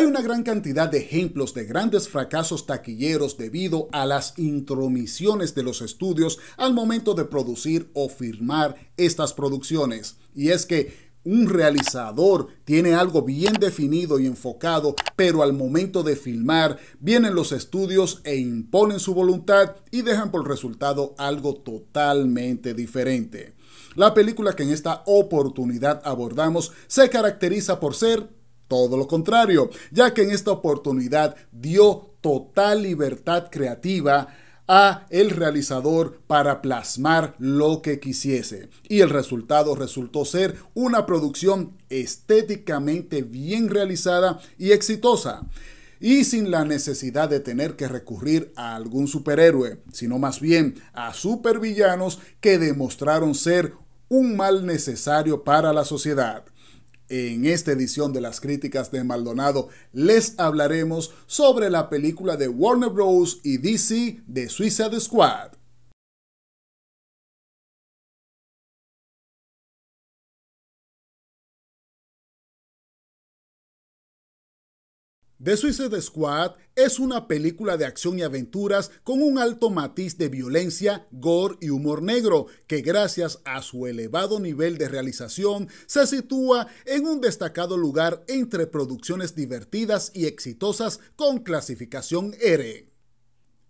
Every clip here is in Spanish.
Hay una gran cantidad de ejemplos de grandes fracasos taquilleros debido a las intromisiones de los estudios al momento de producir o firmar estas producciones. Y es que un realizador tiene algo bien definido y enfocado, pero al momento de filmar vienen los estudios e imponen su voluntad y dejan por resultado algo totalmente diferente. La película que en esta oportunidad abordamos se caracteriza por ser todo lo contrario, ya que en esta oportunidad dio total libertad creativa a el realizador para plasmar lo que quisiese. Y el resultado resultó ser una producción estéticamente bien realizada y exitosa. Y sin la necesidad de tener que recurrir a algún superhéroe, sino más bien a supervillanos que demostraron ser un mal necesario para la sociedad. En esta edición de las críticas de Maldonado les hablaremos sobre la película de Warner Bros. y DC de Suicide Squad. The Suicide Squad es una película de acción y aventuras con un alto matiz de violencia, gore y humor negro, que gracias a su elevado nivel de realización se sitúa en un destacado lugar entre producciones divertidas y exitosas con clasificación R.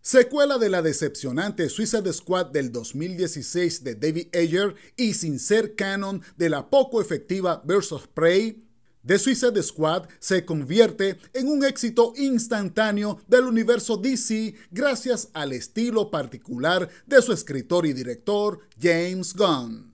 Secuela de la decepcionante Suicide Squad del 2016 de David Ayer y sin ser canon de la poco efectiva Birds of Prey, The Suicide Squad se convierte en un éxito instantáneo del universo DC gracias al estilo particular de su escritor y director James Gunn.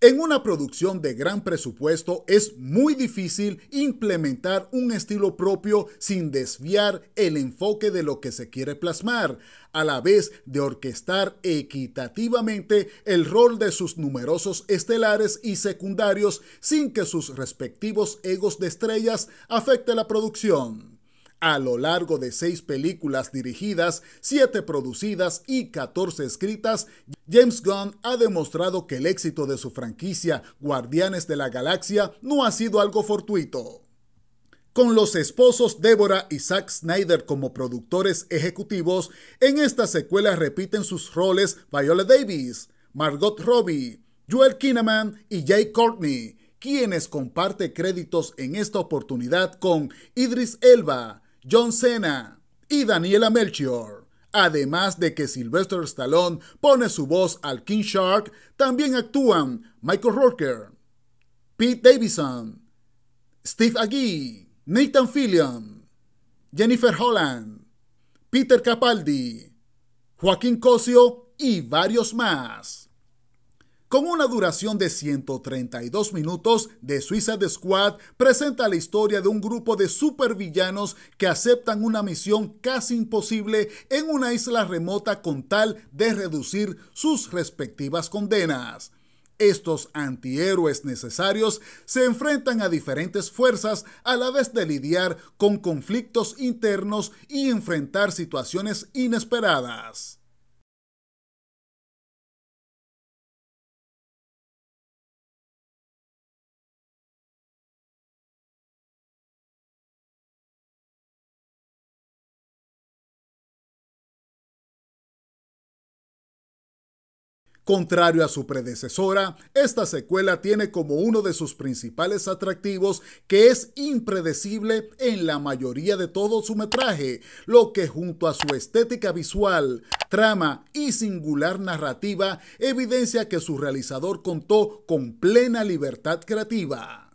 En una producción de gran presupuesto es muy difícil implementar un estilo propio sin desviar el enfoque de lo que se quiere plasmar, a la vez de orquestar equitativamente el rol de sus numerosos estelares y secundarios sin que sus respectivos egos de estrellas afecte la producción a lo largo de seis películas dirigidas, siete producidas y 14 escritas, James Gunn ha demostrado que el éxito de su franquicia Guardianes de la Galaxia no ha sido algo fortuito. Con los esposos Deborah y Zack Snyder como productores ejecutivos, en esta secuela repiten sus roles Viola Davis, Margot Robbie, Joel Kinnaman y Jay Courtney, quienes comparte créditos en esta oportunidad con Idris Elba, John Cena y Daniela Melchior. Además de que Sylvester Stallone pone su voz al King Shark, también actúan Michael Rorker, Pete Davidson, Steve Agee, Nathan Fillion, Jennifer Holland, Peter Capaldi, Joaquín Cosio y varios más. Con una duración de 132 minutos, The Suiza de Squad presenta la historia de un grupo de supervillanos que aceptan una misión casi imposible en una isla remota con tal de reducir sus respectivas condenas. Estos antihéroes necesarios se enfrentan a diferentes fuerzas a la vez de lidiar con conflictos internos y enfrentar situaciones inesperadas. Contrario a su predecesora, esta secuela tiene como uno de sus principales atractivos que es impredecible en la mayoría de todo su metraje, lo que junto a su estética visual, trama y singular narrativa evidencia que su realizador contó con plena libertad creativa.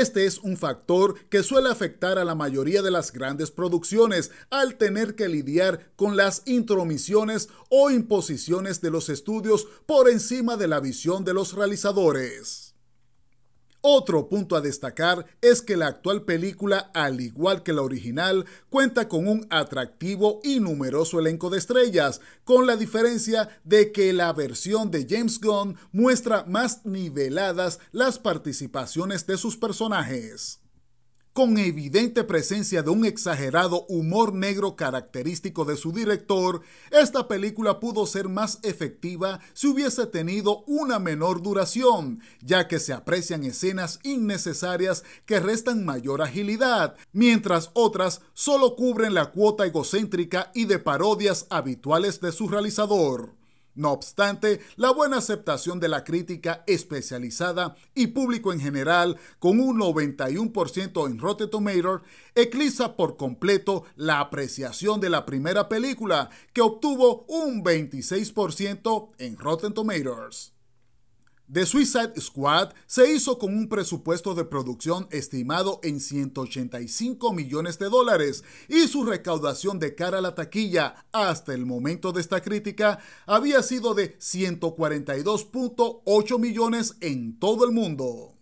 Este es un factor que suele afectar a la mayoría de las grandes producciones al tener que lidiar con las intromisiones o imposiciones de los estudios por encima de la visión de los realizadores. Otro punto a destacar es que la actual película, al igual que la original, cuenta con un atractivo y numeroso elenco de estrellas, con la diferencia de que la versión de James Gunn muestra más niveladas las participaciones de sus personajes con evidente presencia de un exagerado humor negro característico de su director, esta película pudo ser más efectiva si hubiese tenido una menor duración, ya que se aprecian escenas innecesarias que restan mayor agilidad, mientras otras solo cubren la cuota egocéntrica y de parodias habituales de su realizador. No obstante, la buena aceptación de la crítica especializada y público en general, con un 91% en Rotten Tomatoes, eclipsa por completo la apreciación de la primera película, que obtuvo un 26% en Rotten Tomatoes. The Suicide Squad se hizo con un presupuesto de producción estimado en 185 millones de dólares y su recaudación de cara a la taquilla hasta el momento de esta crítica había sido de 142.8 millones en todo el mundo.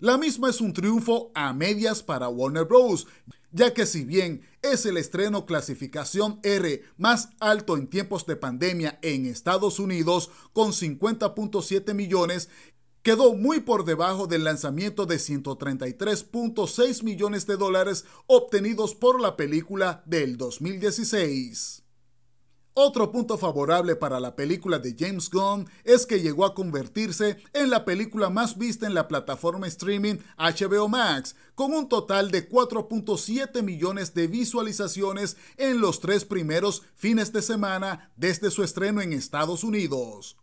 La misma es un triunfo a medias para Warner Bros., ya que si bien es el estreno clasificación R más alto en tiempos de pandemia en Estados Unidos con 50.7 millones, quedó muy por debajo del lanzamiento de 133.6 millones de dólares obtenidos por la película del 2016. Otro punto favorable para la película de James Gunn es que llegó a convertirse en la película más vista en la plataforma streaming HBO Max, con un total de 4.7 millones de visualizaciones en los tres primeros fines de semana desde su estreno en Estados Unidos.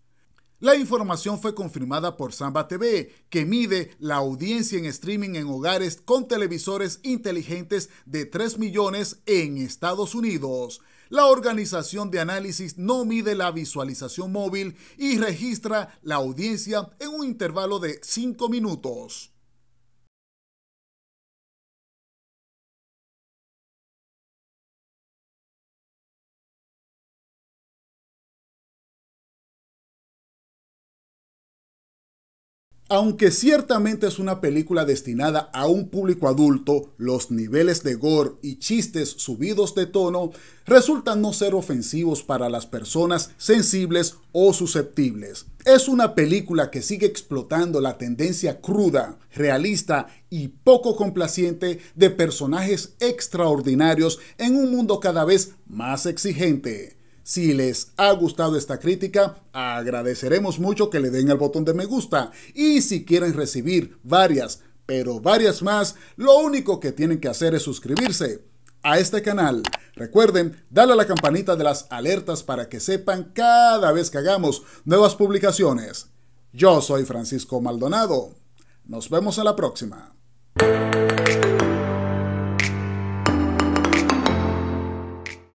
La información fue confirmada por Samba TV, que mide la audiencia en streaming en hogares con televisores inteligentes de 3 millones en Estados Unidos. La organización de análisis no mide la visualización móvil y registra la audiencia en un intervalo de 5 minutos. Aunque ciertamente es una película destinada a un público adulto, los niveles de gore y chistes subidos de tono resultan no ser ofensivos para las personas sensibles o susceptibles. Es una película que sigue explotando la tendencia cruda, realista y poco complaciente de personajes extraordinarios en un mundo cada vez más exigente. Si les ha gustado esta crítica, agradeceremos mucho que le den el botón de me gusta. Y si quieren recibir varias, pero varias más, lo único que tienen que hacer es suscribirse a este canal. Recuerden, darle a la campanita de las alertas para que sepan cada vez que hagamos nuevas publicaciones. Yo soy Francisco Maldonado. Nos vemos a la próxima.